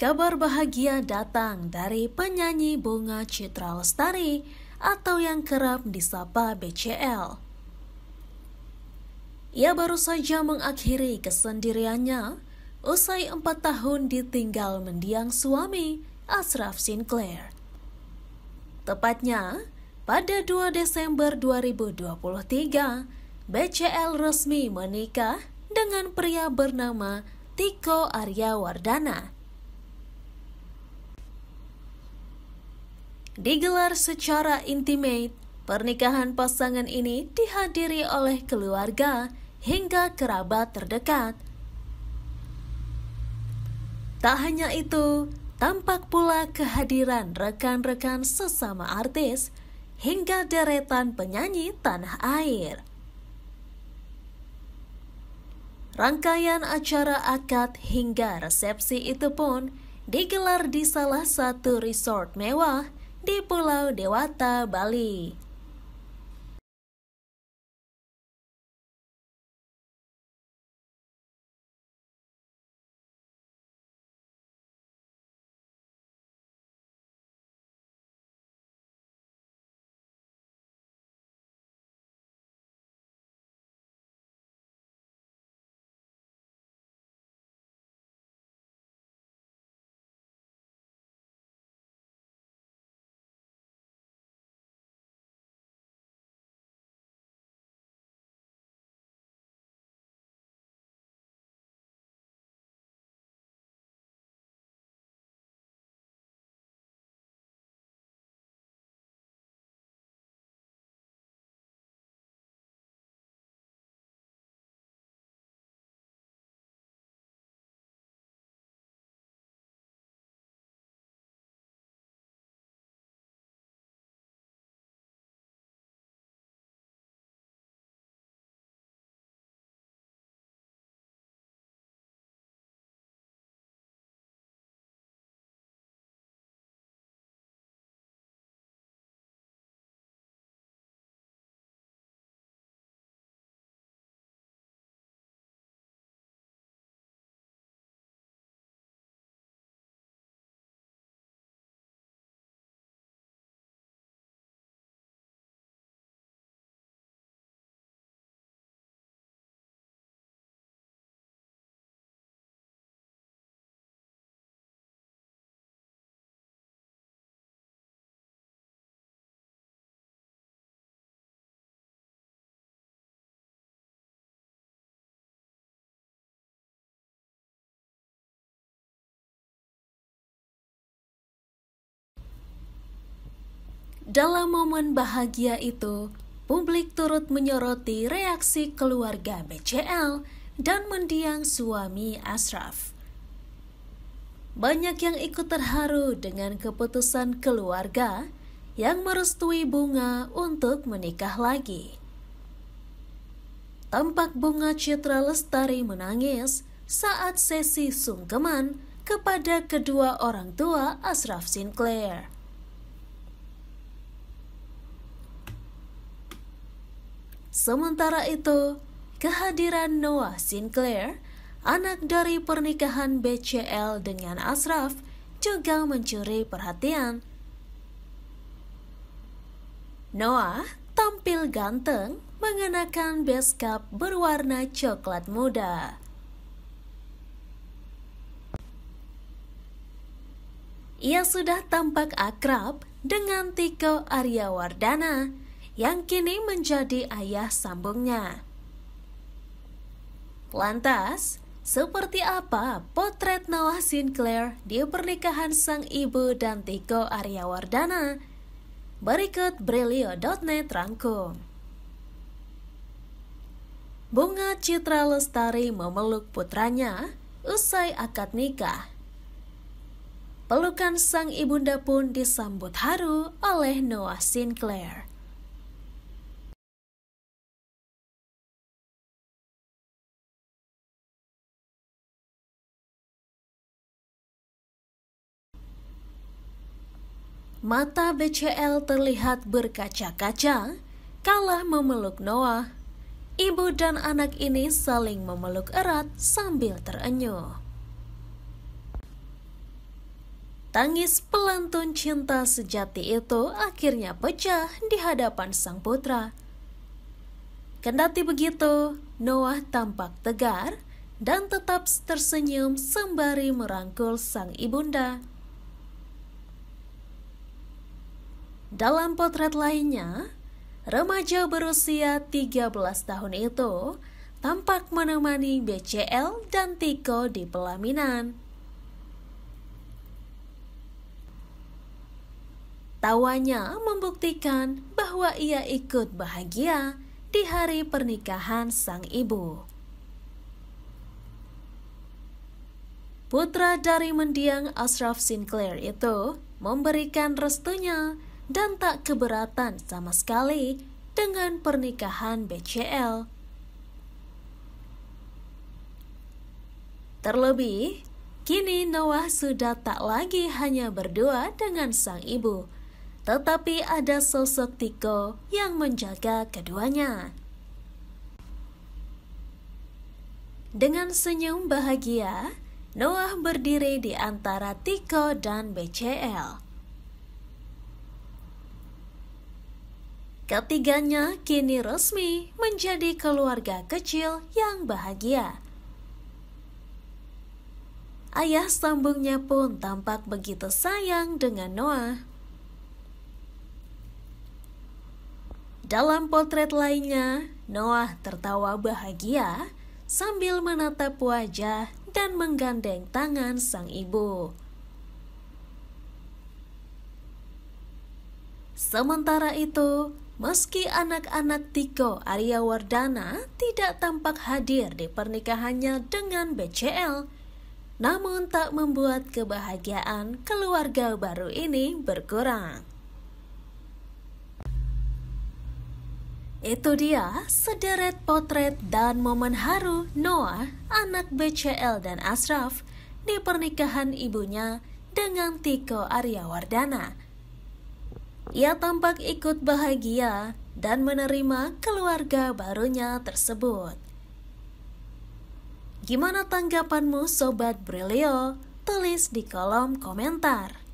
Kabar bahagia datang dari penyanyi Bunga Citra Lestari atau yang kerap disapa BCL. Ia baru saja mengakhiri kesendiriannya usai empat tahun ditinggal mendiang suami Asraf Sinclair. Tepatnya, pada 2 Desember 2023, BCL resmi menikah dengan pria bernama Tiko Arya Wardana Digelar secara intimate, pernikahan pasangan ini dihadiri oleh keluarga hingga kerabat terdekat. Tak hanya itu, tampak pula kehadiran rekan-rekan sesama artis hingga deretan penyanyi tanah air. Rangkaian acara akad hingga resepsi itu pun digelar di salah satu resort mewah di Pulau Dewata, Bali. Dalam momen bahagia itu, publik turut menyoroti reaksi keluarga BCL dan mendiang suami Ashraf. Banyak yang ikut terharu dengan keputusan keluarga yang merestui Bunga untuk menikah lagi. Tampak Bunga Citra Lestari menangis saat sesi sungkeman kepada kedua orang tua Ashraf Sinclair. Sementara itu, kehadiran Noah Sinclair, anak dari pernikahan BCL dengan Ashraf, juga mencuri perhatian. Noah tampil ganteng mengenakan base cap berwarna coklat muda. Ia sudah tampak akrab dengan Tiko Aryawardana, yang kini menjadi ayah sambungnya. Lantas, seperti apa potret Noah Sinclair di pernikahan sang ibu dan Tiko Aryawardana? Berikut Brilio.net rangkum. Bunga Citra Lestari memeluk putranya usai akad nikah. Pelukan sang ibunda pun disambut haru oleh Noah Sinclair. mata BCL terlihat berkaca-kaca kalah memeluk Noah. Ibu dan anak ini saling memeluk erat sambil terenyuh. Tangis pelantun cinta sejati itu akhirnya pecah di hadapan sang putra. Kendati begitu, Noah tampak tegar dan tetap tersenyum sembari merangkul sang ibunda. Dalam potret lainnya, remaja berusia 13 tahun itu tampak menemani BCL dan Tiko di pelaminan. Tawanya membuktikan bahwa ia ikut bahagia di hari pernikahan sang ibu. Putra dari mendiang Ashraf Sinclair itu memberikan restunya dan tak keberatan sama sekali dengan pernikahan BCL. Terlebih, kini Noah sudah tak lagi hanya berdua dengan sang ibu, tetapi ada sosok Tiko yang menjaga keduanya. Dengan senyum bahagia, Noah berdiri di antara Tiko dan BCL. Ketiganya kini resmi menjadi keluarga kecil yang bahagia. Ayah sambungnya pun tampak begitu sayang dengan Noah. Dalam potret lainnya, Noah tertawa bahagia sambil menatap wajah dan menggandeng tangan sang ibu. Sementara itu, Meski anak-anak Tiko Arya Wardana tidak tampak hadir di pernikahannya dengan BCL, namun tak membuat kebahagiaan keluarga baru ini berkurang. Itu dia sederet potret dan momen haru Noah, anak BCL dan Asraf, di pernikahan ibunya dengan Tiko Arya Wardana ia tampak ikut bahagia dan menerima keluarga barunya tersebut. Gimana tanggapanmu Sobat Brilio? Tulis di kolom komentar.